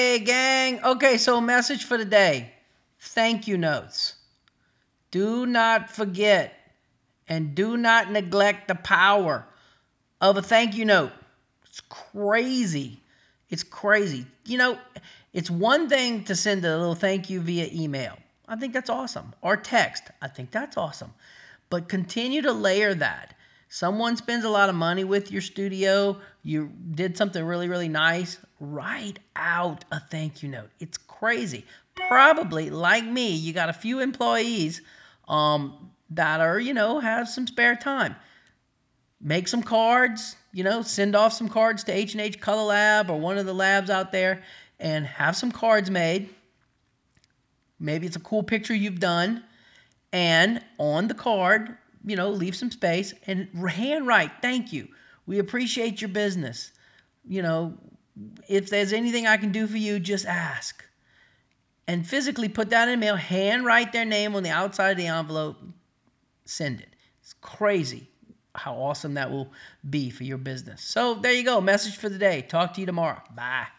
Hey, gang. Okay, so message for the day thank you notes. Do not forget and do not neglect the power of a thank you note. It's crazy. It's crazy. You know, it's one thing to send a little thank you via email. I think that's awesome. Or text. I think that's awesome. But continue to layer that someone spends a lot of money with your studio, you did something really, really nice, write out a thank you note. It's crazy. Probably, like me, you got a few employees um, that are, you know, have some spare time. Make some cards, you know, send off some cards to H&H Color Lab or one of the labs out there and have some cards made. Maybe it's a cool picture you've done. And on the card, you know, leave some space and handwrite, thank you. We appreciate your business. You know, if there's anything I can do for you, just ask. And physically put that in the mail, handwrite their name on the outside of the envelope, send it. It's crazy how awesome that will be for your business. So there you go. Message for the day. Talk to you tomorrow. Bye.